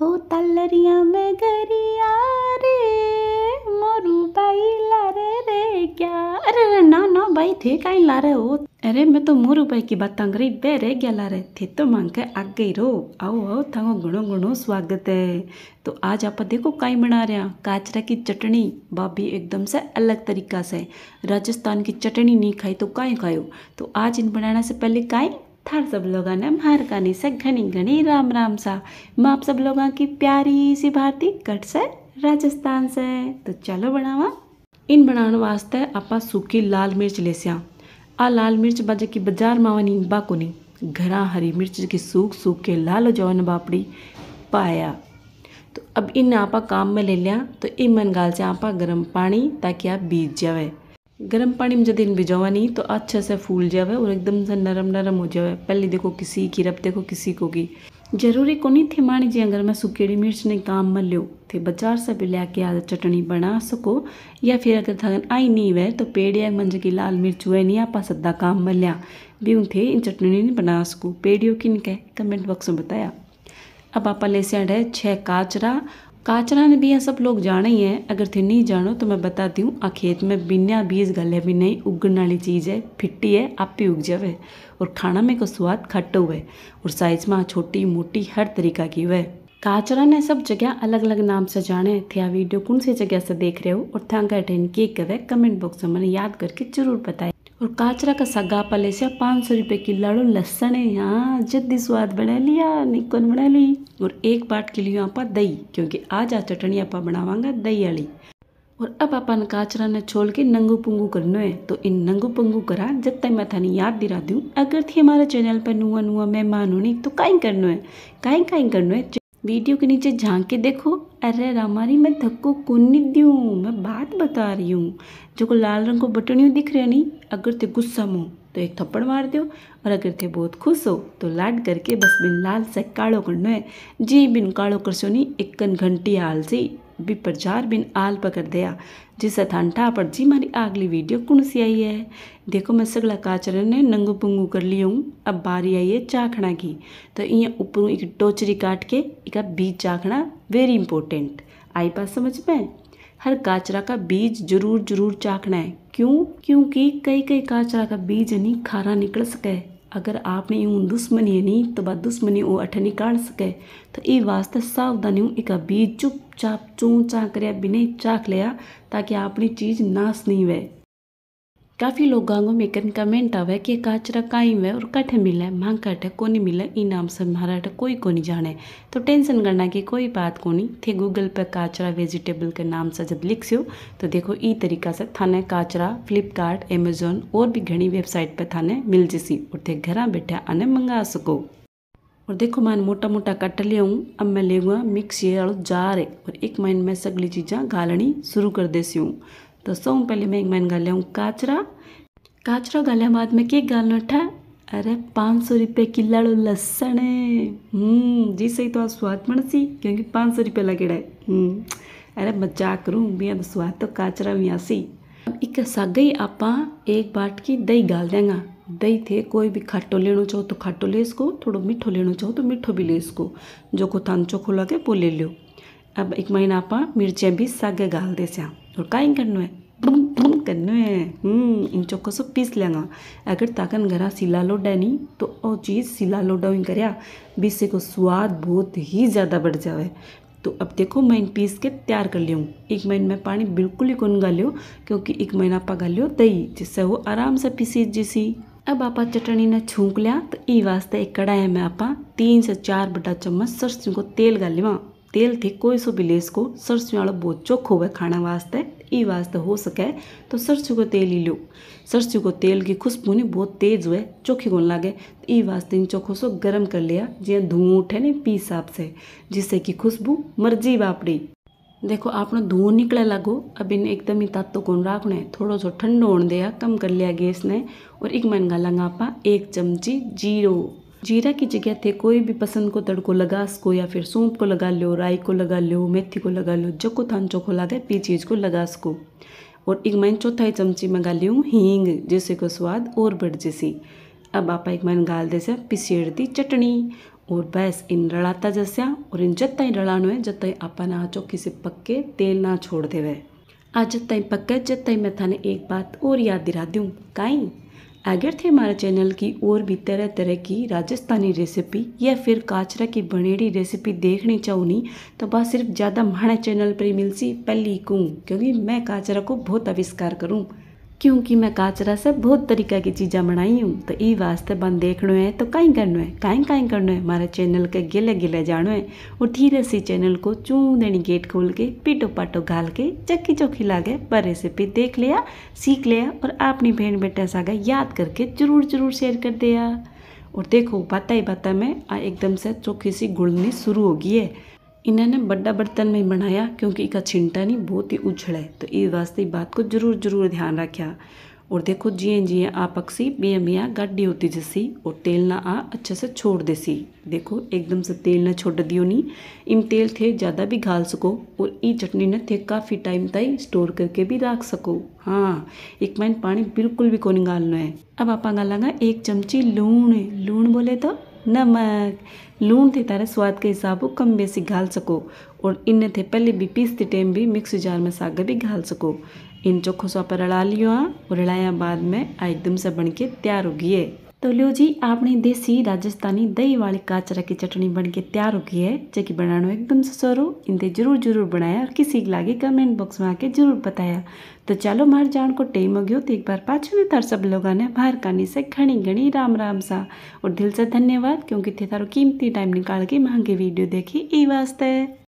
हो तलरिया में गरिया रे मोरू भाई लारे रे क्या अरे अरे ना ना भाई थे कहीं लारे हो अरे मैं तो मोरू भाई की बात तंग रही बे रे क्या लारे थे तो मांग के आग गई रो आओ आओ थांगो गुणो गुणो स्वागत है तो आज आप देखो कहीं बना रहे हैं काचरा की चटनी भाभी एकदम से अलग तरीका से राजस्थान की चटनी नहीं खाई तो कहीं खाओ तो आज इन बनाने से पहले कहीं थार सब लोग ने हर कानी से घनी घनी राम राम सा मैं आप सब लोग की प्यारी सी भारती कट से राजस्थान से तो चलो बनावा इन बनाने वास्ते आप सूखी लाल मिर्च ले सियाँ आ लाल मिर्च बाजे की बाजार मावनी बाको नहीं घर हरी मिर्च की सूख सूख के लाल जौन बापड़ी पाया तो अब इन आपा काम में ले लिया तो इन मन गाल से आपा गर्म पानी ताकि आप बीत जावे गर्म पानी में जब इन भिजावा नहीं तो अच्छे से फूल जावे और एकदम से नरम नरम हो जावे पहले देखो किसी की रब देखो किसी को की जरूरी को नहीं थे मानी जी अगर मैं सुखेड़ी मिर्च ने काम में लो थे बाजार से भी लेके आज चटनी बना सको या फिर अगर थगन आई नहीं वह तो पेड़िया मन की लाल मिर्च हुए नहीं आप सदा काम में लिया भी थे इन चटनी नहीं बना सको पेड़ियों किन कह कमेंट बॉक्स में बताया अब आप ले से छः काचरा काचरा ने भी यहाँ सब लोग जाना ही है अगर थे नहीं जानो तो मैं बताती हूँ आ खेत में बिना बीज गले भी नहीं उगने वाली चीज़ है फिट्टी है आप ही उग जावे और खाना में को स्वाद खट्ट हुए और साइज में छोटी मोटी हर तरीका की हुए काचरा ने सब जगह अलग अलग नाम से जाने थे वीडियो कौन सी जगह से देख रहे हो और थे अटेंड किए कमेंट बॉक्स में मैंने याद करके जरूर बताए और काचरा का सगा पले से पाँच सौ रुपये किलाड़ो लहसन है यहाँ जद्दी स्वाद बना लिया निकन बना ली और एक बाट के लिए आप दही क्योंकि आज आ चटनी आप बनावागा दही वाली और अब अपन काचरा ने छोड़ के नंगू पुंगू करना है तो इन नंगू पुंगू करा जब तक मैं थानी याद दिला दूँ अगर थी हमारे चैनल पर नुआ नुआ मेहमान होनी तो काई करना है काई काई करना है वीडियो के नीचे झांक के देखो अरे रामारी मैं धक्को नहीं दू मैं बात बता रही हूँ जो को लाल रंग को बटनियों दिख रहे नहीं अगर ते गुस्सा मो तो एक थप्पड़ मार दो और अगर ते बहुत खुश हो तो लाड करके बस बिन लाल से काड़ो करना है जी बिन काड़ो कर नहीं एक घंटी हाल सी भी प्रचार बिन आल पकड़ दिया जिस अथांठा पर जी मारी अगली वीडियो कौन सी आई है देखो मैं सगला काचर ने नंगू पुंगू कर लियो हूँ अब बारी आई है चाखना की तो ये ऊपर एक टोचरी काट के एक बीज चाखना वेरी इंपॉर्टेंट आई बात समझ में हर काचरा का बीज जरूर जरूर चाखना है क्यों क्योंकि कई कई काचरा का बीज नहीं खारा निकल सके अगर आपने यूं दुश्मनी नहीं तो बा दुश्मनी वो अठ निकाल सके तो ये वास्ते सावधानी हूँ एक बीज चुप चाप चू चाक कर बिना चाक लिया ताकि आपनी चीज़ नाश नहीं हुए काफ़ी लोग गांगो में कन कमेंट आवे कि काचरा काइम है और कठे मिले मांग कठे नहीं मिले इन नाम से महाराज कोई कोनी जाने तो टेंशन करना की कोई बात कोनी थे गूगल पर काचरा वेजिटेबल के नाम से जब सो तो देखो ई तरीका से थाने काचरा फ्लिपकार्ट एमेजोन और भी घनी वेबसाइट पर थाने मिल जसी और थे घर बैठे आने मंगा सको और देखो मैं मोटा मोटा कट लिया हूँ अब मैं ले मिक्स ये और जार है और एक महीने में सगली चीज़ा गालनी शुरू कर देसी हूँ तो सबसे पहले मैं एक मैंने गाल हूँ काचरा काचरा गाले बाद में के गालना उठा अरे पाँच सौ रुपये किलाड़ो लसन हम्म, जी सही तो स्वाद बन सी क्योंकि पाँच सौ रुपये लगे रहे हम्म, अरे मजाक करूँ भी अब स्वाद तो काचरा भी आ आसी एक साग ही आप एक बाट की दही गाल देंगा दही थे कोई भी खाटो लेना चाहो तो खाटो ले इसको थोड़ा मीठो लेना चाहो तो मिठो भी ले इसको जो को तान चोखो लगे वो ले लो अब एक महीना आप मिर्चें भी साग गाल दे सियाँ काय करना है बुम बुम करना है हम्म, इन चौको सब पीस लेंगा अगर ताकन घरा सिला लोडा नहीं तो ओ चीज़ सिला लोडा ही कर बिस्से को स्वाद बहुत ही ज़्यादा बढ़ जावे तो अब देखो मैं इन पीस के तैयार कर लियो एक महीने में पानी बिल्कुल ही कौन गालियो क्योंकि एक महीना आप गालियो दही जिससे वो आराम से पीसी जिसी अब आप चटनी ने छूंक लिया तो ई वास्ते एक कढ़ाई में आप तीन से चार बटा चम्मच सरसों को तेल गालिवा तेल थे कोई सो भी ले इसको सरसों वाला बहुत चोख हुआ खाने वास्ते ई वास्ते हो सके तो सरसों को तेल ही लो सरसों को तेल की खुशबू नहीं बहुत तेज हुए चोखी गुण लागे तो ई वास्ते इन चोखों से गर्म कर लिया जो धुआं उठे नहीं पी साफ से जिससे कि खुशबू मर्जी वापड़ी देखो आपने धुआं निकले लागो अब इन एकदम ही तातो कोन राखने थोड़ा सा ठंडो होने दिया कम कर लिया गैस ने और एक मन गाला आपा एक चमची जीरो जीरा की जगह थे कोई भी पसंद को तड़को लगा सको या फिर सूंप को लगा लो राई को लगा लो मेथी को लगा लो जो को थान चोखो लागे पी चीज़ को लगा सको और एक मैंने चौथाई चमची में ली हूँ हींग जैसे को स्वाद और बढ़ जैसी अब आप एक मैंने गाल दे पिसेड़ दी चटनी और बस इन रड़ाता जैसा और इन जत ही रड़ानो है जत ही आपा ना चौकी से पक्के तेल ना छोड़ देवे आज जत ही पक्के जत ही मैं थाने एक बात और याद दिला दूँ काई अगर थे हमारे चैनल की और भी तरह तरह की राजस्थानी रेसिपी या फिर काचरा की बनेड़ी रेसिपी देखनी चाहूनी तो बस सिर्फ ज़्यादा माड़ा चैनल पर ही मिलसी पहली कूँ क्योंकि मैं काचरा को बहुत आविष्कार करूँ क्योंकि मैं काचरा से बहुत तरीका की चीज़ा बनाई हूँ तो ई वास्ते बन देखना है तो कहीं करना है कहीं कहीं करना है हमारे चैनल के गिले गिले जानो है और धीरे से चैनल को चू देनी गेट खोल के पीटो पाटो घाल के चक्की चौकी लागे पर रेसिपी देख लिया सीख लिया और अपनी बहन बेटा सागा याद करके जरूर जरूर शेयर कर दिया और देखो बाता ही बाता में एकदम से चौकी सी गुड़नी शुरू होगी है इन्होंने बड़ा बर्तन में बनाया क्योंकि इसका छिंटा नहीं बहुत ही उछड़ा है तो इस वास्ते बात को जरूर जरूर ध्यान रखा और देखो जिए जिए आ पक्षी बिया बिया गाढ़ी होती जैसी और तेल ना आ अच्छे से छोड़ देसी देखो एकदम से तेल ना छोड़ दियो नहीं इम तेल थे ज़्यादा भी घाल सको और ई चटनी ने थे काफ़ी टाइम तक स्टोर करके भी रख सको हाँ एक मैन पानी बिल्कुल भी को निकालना गालना है अब आप गाला एक चमची लूण लूण बोले तो नमक लूण थे तारे स्वाद के हिसाब कम बेसी घाल सको और इन थे पहले भी पीसते टाइम भी मिक्स जार में साग भी घाल सको इन चोखो सो आप रला लियो हाँ, और रलाया बाद में एकदम से बन के तैयार हो है तो लो जी आपने देसी राजस्थानी दही वाली काचरा की चटनी बन के तैयार हो गई है जो कि बनाना एकदम से हो इनते जरूर जरूर बनाया और किसी के लागे कमेंट बॉक्स में आके जरूर बताया तो चलो मार जान को टेम हो गयो तो एक बार पाछ ने तार सब लोगों ने बाहर कानी से घनी घनी राम राम सा और दिल से धन्यवाद क्योंकि थे तारो कीमती टाइम निकाल के महंगे वीडियो देखी ई वास्ते